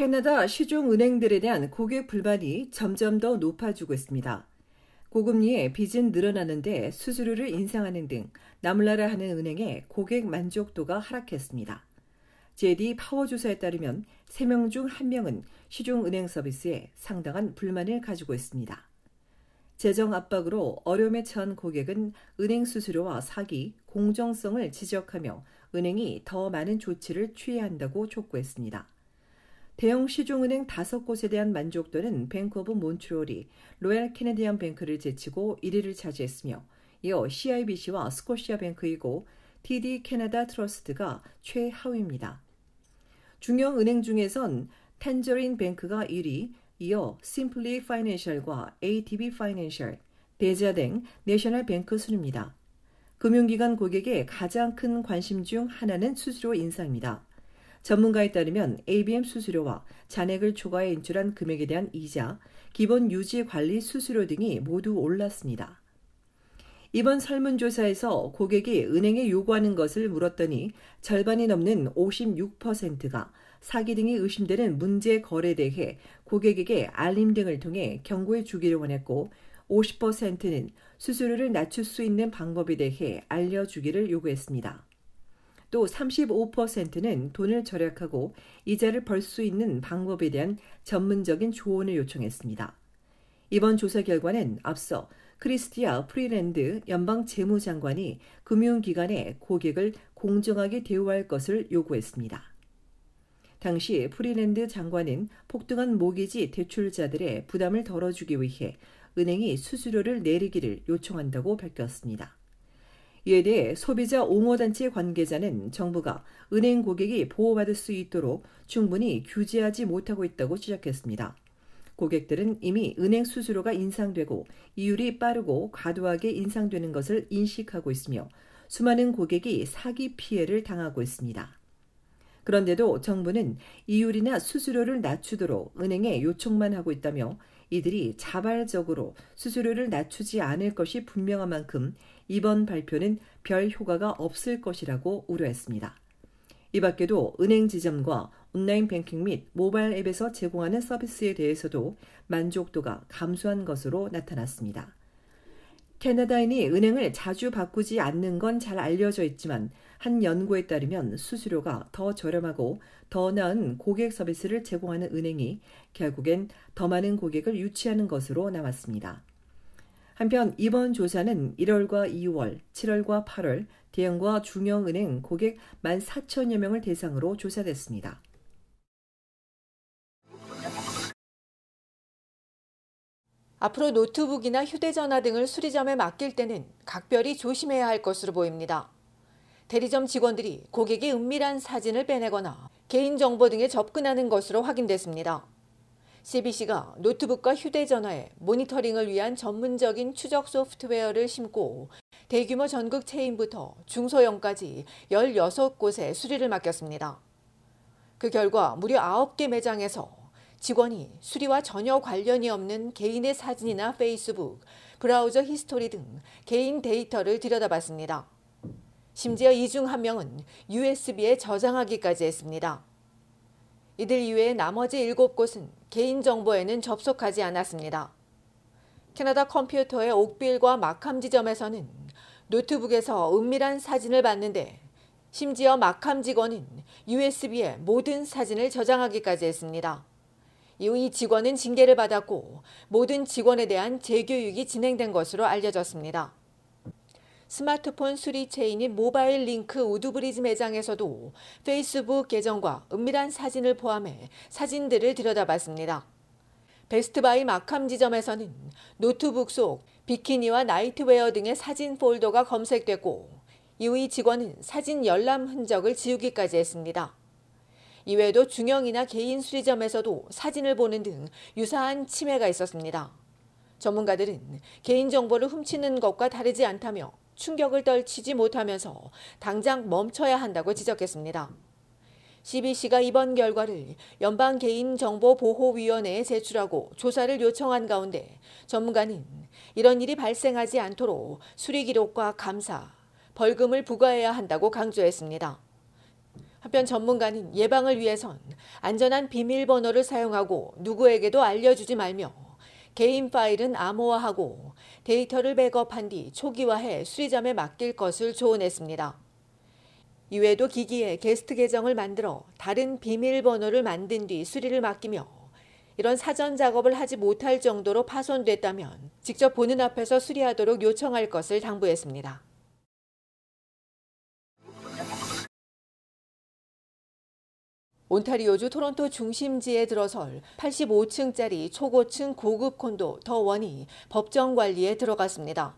캐나다 시중 은행들에 대한 고객 불만이 점점 더 높아지고 있습니다. 고금리에 빚은 늘어나는데 수수료를 인상하는 등 나물나라 하는 은행의 고객 만족도가 하락했습니다. JD 파워 조사에 따르면 3명 중 1명은 시중 은행 서비스에 상당한 불만을 가지고 있습니다. 재정 압박으로 어려움에 처한 고객은 은행 수수료와 사기, 공정성을 지적하며 은행이 더 많은 조치를 취해야 한다고 촉구했습니다. 대형 시중은행 다섯 곳에 대한 만족도는 뱅크 오브 몬트리이 로얄 캐네디안 뱅크를 제치고 1위를 차지했으며 이어 CIBC와 스코시아 뱅크이고 TD 캐나다 트러스트가 최하위입니다. 중형 은행 중에선 텐저린 뱅크가 1위, 이어 심플리 파이낸셜과 ATB 파이낸셜, 대자댕 내셔널 뱅크 순입니다. 금융기관 고객의 가장 큰 관심 중 하나는 수수료 인상입니다. 전문가에 따르면 ABM 수수료와 잔액을 초과해 인출한 금액에 대한 이자, 기본 유지 관리 수수료 등이 모두 올랐습니다. 이번 설문조사에서 고객이 은행에 요구하는 것을 물었더니 절반이 넘는 56%가 사기 등이 의심되는 문제 거래에 대해 고객에게 알림 등을 통해 경고해 주기를 원했고 50%는 수수료를 낮출 수 있는 방법에 대해 알려주기를 요구했습니다. 또 35%는 돈을 절약하고 이자를 벌 수 있는 방법에 대한 전문적인 조언을 요청했습니다. 이번 조사 결과는 앞서 크리스티아 프리랜드 연방 재무장관이 금융기관에 고객을 공정하게 대우할 것을 요구했습니다. 당시 프리랜드 장관은 폭등한 모기지 대출자들의 부담을 덜어주기 위해 은행이 수수료를 내리기를 요청한다고 밝혔습니다. 이에 대해 소비자 옹호단체 관계자는 정부가 은행 고객이 보호받을 수 있도록 충분히 규제하지 못하고 있다고 지적했습니다. 고객들은 이미 은행 수수료가 인상되고 이율이 빠르고 과도하게 인상되는 것을 인식하고 있으며 수많은 고객이 사기 피해를 당하고 있습니다. 그런데도 정부는 이율이나 수수료를 낮추도록 은행에 요청만 하고 있다며 이들이 자발적으로 수수료를 낮추지 않을 것이 분명한 만큼 이번 발표는 별 효과가 없을 것이라고 우려했습니다. 이 밖에도 은행 지점과 온라인 뱅킹 및 모바일 앱에서 제공하는 서비스에 대해서도 만족도가 감소한 것으로 나타났습니다. 캐나다인이 은행을 자주 바꾸지 않는 건 잘 알려져 있지만 한 연구에 따르면 수수료가 더 저렴하고 더 나은 고객 서비스를 제공하는 은행이 결국엔 더 많은 고객을 유치하는 것으로 나왔습니다. 한편 이번 조사는 1월과 2월, 7월과 8월 대형과 중형은행 고객 14,000여 명을 대상으로 조사됐습니다. 앞으로 노트북이나 휴대전화 등을 수리점에 맡길 때는 각별히 조심해야 할 것으로 보입니다. 대리점 직원들이 고객의 은밀한 사진을 빼내거나 개인정보 등에 접근하는 것으로 확인됐습니다. CBC가 노트북과 휴대전화에 모니터링을 위한 전문적인 추적 소프트웨어를 심고 대규모 전국 체인부터 중소형까지 16곳에 수리를 맡겼습니다. 그 결과 무려 9개 매장에서 직원이 수리와 전혀 관련이 없는 개인의 사진이나 페이스북, 브라우저 히스토리 등 개인 데이터를 들여다봤습니다. 심지어 이 중 한 명은 USB에 저장하기까지 했습니다. 이들 이외에 나머지 7곳은 개인정보에는 접속하지 않았습니다. 캐나다 컴퓨터의 옥빌과 마캄 지점에서는 노트북에서 은밀한 사진을 봤는데 심지어 마캄 직원은 USB에 모든 사진을 저장하기까지 했습니다. 이후 이 직원은 징계를 받았고 모든 직원에 대한 재교육이 진행된 것으로 알려졌습니다. 스마트폰 수리 체인인 모바일 링크 우드브리지 매장에서도 페이스북 계정과 은밀한 사진을 포함해 사진들을 들여다봤습니다. 베스트바이 마캄 지점에서는 노트북 속 비키니와 나이트웨어 등의 사진 폴더가 검색됐고 이후 이 직원은 사진 열람 흔적을 지우기까지 했습니다. 이외에도 중형이나 개인 수리점에서도 사진을 보는 등 유사한 침해가 있었습니다. 전문가들은 개인정보를 훔치는 것과 다르지 않다며 충격을 떨치지 못하면서 당장 멈춰야 한다고 지적했습니다. CBC가 이번 결과를 연방개인정보보호위원회에 제출하고 조사를 요청한 가운데 전문가는 이런 일이 발생하지 않도록 수리기록과 감사, 벌금을 부과해야 한다고 강조했습니다. 한편 전문가는 예방을 위해선 안전한 비밀번호를 사용하고 누구에게도 알려주지 말며 개인 파일은 암호화하고 데이터를 백업한 뒤 초기화해 수리점에 맡길 것을 조언했습니다. 이외에도 기기에 게스트 계정을 만들어 다른 비밀번호를 만든 뒤 수리를 맡기며 이런 사전 작업을 하지 못할 정도로 파손됐다면 직접 보는 앞에서 수리하도록 요청할 것을 당부했습니다. 온타리오주 토론토 중심지에 들어설 85층짜리 초고층 고급 콘도 더 원이 법정 관리에 들어갔습니다.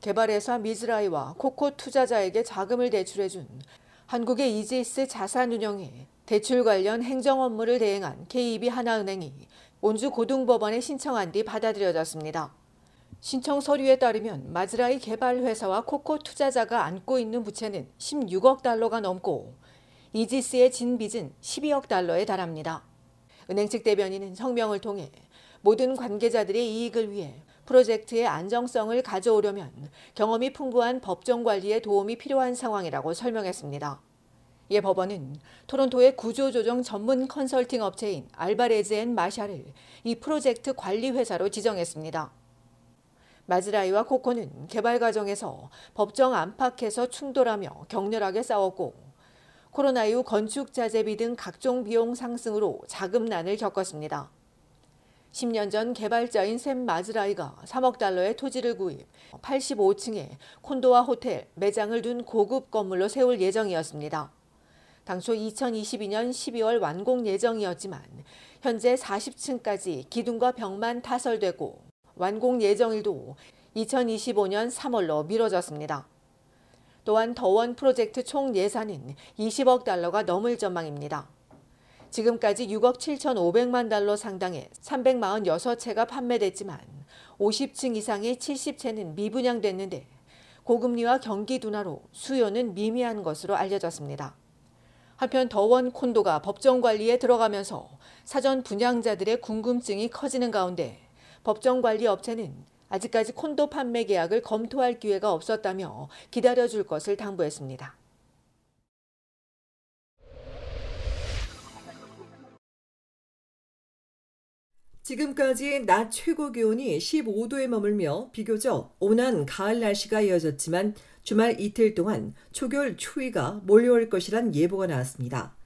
개발회사 미즈라이와 코코 투자자에게 자금을 대출해준 한국의 이지스 자산운영에 대출 관련 행정 업무를 대행한 KB 하나은행이 온주 고등법원에 신청한 뒤 받아들여졌습니다. 신청 서류에 따르면 마즈라이 개발회사와 코코 투자자가 안고 있는 부채는 16억 달러가 넘고 이지스의 진빚은 12억 달러에 달합니다. 은행 측 대변인은 성명을 통해 모든 관계자들의 이익을 위해 프로젝트의 안정성을 가져오려면 경험이 풍부한 법정 관리에 도움이 필요한 상황이라고 설명했습니다. 이 법원은 토론토의 구조조정 전문 컨설팅 업체인 알바레즈 앤 마샤를 이 프로젝트 관리회사로 지정했습니다. 마즈라이와 코코는 개발 과정에서 법정 안팎에서 충돌하며 격렬하게 싸웠고 코로나 이후 건축 자재비 등 각종 비용 상승으로 자금난을 겪었습니다. 10년 전 개발자인 샘 마즈라이가 3억 달러의 토지를 구입, 85층에 콘도와 호텔, 매장을 둔 고급 건물로 세울 예정이었습니다. 당초 2022년 12월 완공 예정이었지만 현재 40층까지 기둥과 벽만 타설되고 완공 예정일도 2025년 3월로 미뤄졌습니다. 또한 더원 프로젝트 총 예산인 20억 달러가 넘을 전망입니다. 지금까지 6억 7,500만 달러 상당의 346채가 판매됐지만 50층 이상의 70채는 미분양됐는데 고금리와 경기 둔화로 수요는 미미한 것으로 알려졌습니다. 한편 더원 콘도가 법정 관리에 들어가면서 사전 분양자들의 궁금증이 커지는 가운데 법정 관리 업체는 아직까지 콘도 판매 계약을 검토할 기회가 없었다며 기다려줄 것을 당부했습니다. 지금까지 낮 최고 기온이 15도에 머물며 비교적 온한 가을 날씨가 이어졌지만 주말 이틀 동안 초겨울 추위가 몰려올 것이란 예보가 나왔습니다.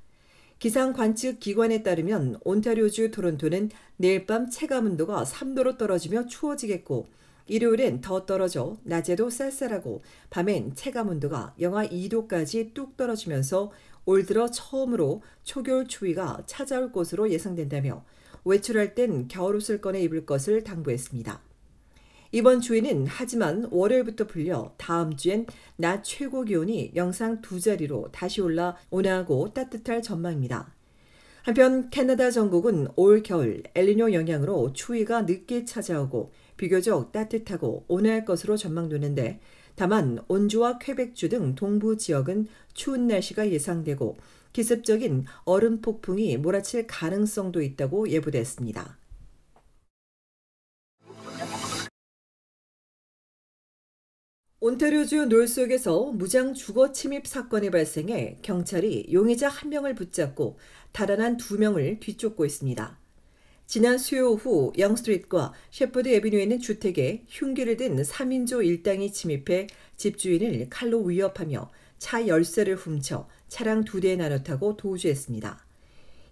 기상 관측 기관에 따르면 온타리오주 토론토는 내일 밤 체감 온도가 3도로 떨어지며 추워지겠고 일요일엔 더 떨어져 낮에도 쌀쌀하고 밤엔 체감 온도가 영하 2도까지 뚝 떨어지면서 올 들어 처음으로 초겨울 추위가 찾아올 것으로 예상된다며 외출할 땐 겨울옷을 꺼내 입을 것을 당부했습니다. 이번 주에는 하지만 월요일부터 풀려 다음 주엔 낮 최고 기온이 영상 두 자리로 다시 올라 온화하고 따뜻할 전망입니다. 한편 캐나다 전국은 올 겨울 엘리뇨 영향으로 추위가 늦게 찾아오고 비교적 따뜻하고 온화할 것으로 전망되는데 다만 온주와 쾌백주 등 동부 지역은 추운 날씨가 예상되고 기습적인 얼음 폭풍이 몰아칠 가능성도 있다고 예보됐습니다. 온타리오주 놀속에서 무장 주거 침입 사건이 발생해 경찰이 용의자 한 명을 붙잡고 달아난 두 명을 뒤쫓고 있습니다. 지난 수요 오후 영스트리트과 셰퍼드 에비뉴에 있는 주택에 흉기를 든 3인조 일당이 침입해 집주인을 칼로 위협하며 차 열쇠를 훔쳐 차량 두 대에 나눠 타고 도주했습니다.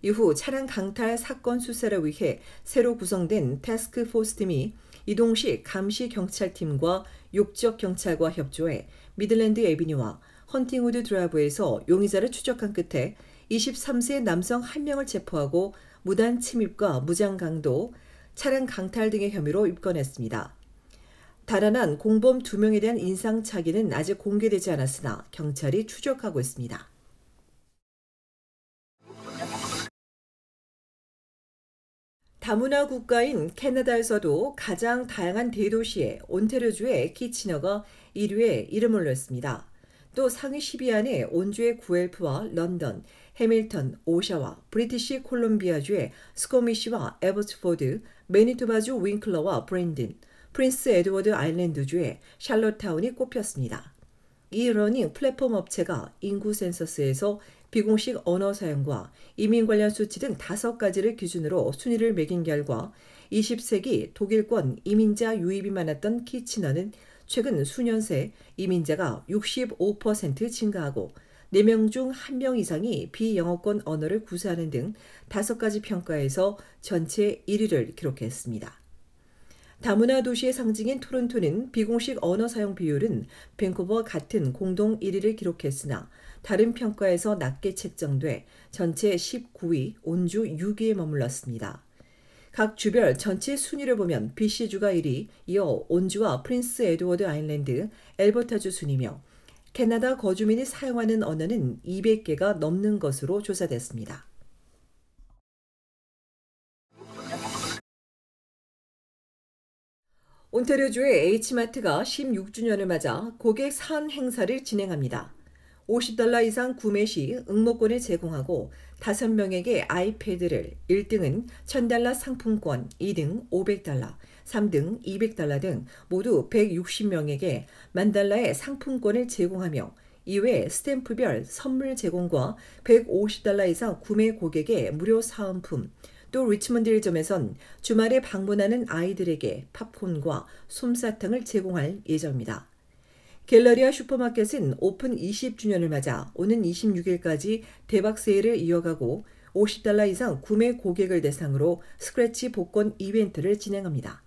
이후 차량 강탈 사건 수사를 위해 새로 구성된 테스크포스팀이 이동시 감시 경찰팀과 욕지역 경찰과 협조해 미들랜드 에비뉴와 헌팅우드 드라이브에서 용의자를 추적한 끝에 23세 남성 1명을 체포하고 무단 침입과 무장 강도, 차량 강탈 등의 혐의로 입건했습니다. 달아난 공범 2명에 대한 인상착의는 아직 공개되지 않았으나 경찰이 추적하고 있습니다. 다문화 국가인 캐나다에서도 가장 다양한 대도시의 온테르주의 키치너가 1위에 이름을 올렸습니다. 또 상위 10위 안에 온주의 구엘프와 런던, 해밀턴, 오샤와 브리티시 콜롬비아주의 스코미시와 에버츠포드, 매니토바주 윙클러와 브랜딘 프린스 에드워드 아일랜드주의 샬롯타운이 꼽혔습니다. 이 러닝 플랫폼 업체가 인구 센서스에서 비공식 언어 사용과 이민 관련 수치 등 다섯 가지를 기준으로 순위를 매긴 결과 20세기 독일권 이민자 유입이 많았던 키치너는 최근 수년 새 이민자가 65% 증가하고 4명 중 1명 이상이 비영어권 언어를 구사하는 등 다섯 가지 평가에서 전체 1위를 기록했습니다. 다문화 도시의 상징인 토론토는 비공식 언어 사용 비율은 밴쿠버 같은 공동 1위를 기록했으나 다른 평가에서 낮게 책정돼 전체 19위, 온주 6위에 머물렀습니다. 각 주별 전체 순위를 보면 BC주가 1위, 이어 온주와 프린스 에드워드 아일랜드, 엘버타주 순위며 캐나다 거주민이 사용하는 언어는 200개가 넘는 것으로 조사됐습니다. 온타리오주의 H마트가 16주년을 맞아 고객 산 행사를 진행합니다. 50달러 이상 구매 시 응모권을 제공하고 5명에게 아이패드를 1등은 1000달러 상품권, 2등 500달러, 3등 200달러 등 모두 160명에게 만달러의 상품권을 제공하며 이외 스탬프별 선물 제공과 150달러 이상 구매 고객의 무료 사은품, 또 리치먼드 일점에선 주말에 방문하는 아이들에게 팝콘과 솜사탕을 제공할 예정입니다. 갤러리아 슈퍼마켓은 오픈 20주년을 맞아 오는 26일까지 대박 세일을 이어가고 50달러 이상 구매 고객을 대상으로 스크래치 복권 이벤트를 진행합니다.